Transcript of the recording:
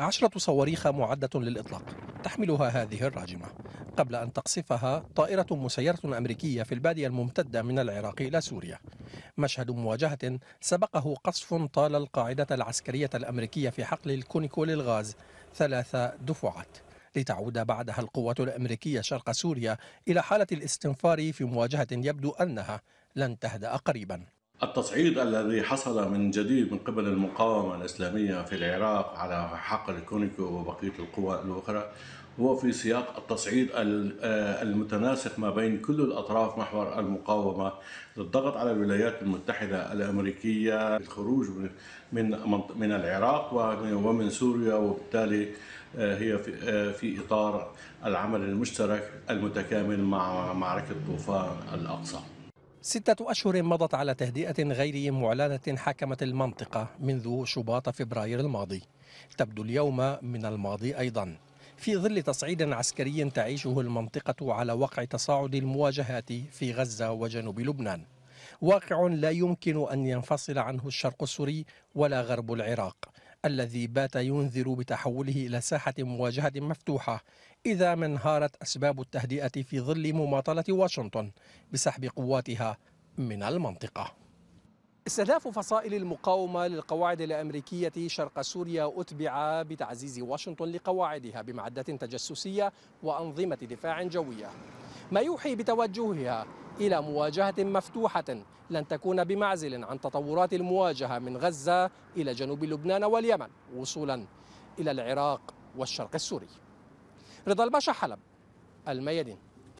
عشرة صواريخ معدة للإطلاق تحملها هذه الراجمة قبل أن تقصفها طائرة مسيرة أمريكية في البادية الممتدة من العراق إلى سوريا مشهد مواجهة سبقه قصف طال القاعدة العسكرية الأمريكية في حقل الكونيكو للغاز ثلاث دفعات لتعود بعدها القوات الأمريكية شرق سوريا إلى حالة الاستنفار في مواجهة يبدو أنها لن تهدأ قريباً التصعيد الذي حصل من جديد من قبل المقاومة الإسلامية في العراق على حقل كونيكو وبقية القوى الأخرى هو في سياق التصعيد آه، المتناسق ما بين كل الأطراف محور المقاومة للضغط على الولايات المتحدة الأمريكية للخروج من من العراق ومن سوريا وبالتالي آه، هي آه، في إطار العمل المشترك المتكامل مع معركة طوفان الأقصى ستة أشهر مضت على تهدئة غير معلنة حكمت المنطقة منذ شباط فبراير الماضي تبدو اليوم من الماضي أيضا في ظل تصعيد عسكري تعيشه المنطقة على وقع تصاعد المواجهات في غزة وجنوب لبنان واقع لا يمكن أن ينفصل عنه الشرق السوري ولا غرب العراق الذي بات ينذر بتحوله إلى ساحة مواجهة مفتوحة إذا ما انهارت أسباب التهدئة في ظل مماطلة واشنطن بسحب قواتها من المنطقة استهداف فصائل المقاومة للقواعد الأمريكية شرق سوريا أتبع بتعزيز واشنطن لقواعدها بمعدات تجسسية وأنظمة دفاع جوية ما يوحي بتوجهها إلى مواجهة مفتوحة لن تكون بمعزل عن تطورات المواجهة من غزة إلى جنوب لبنان واليمن وصولا إلى العراق والشرق السوري رضا الباشا حلب الميادين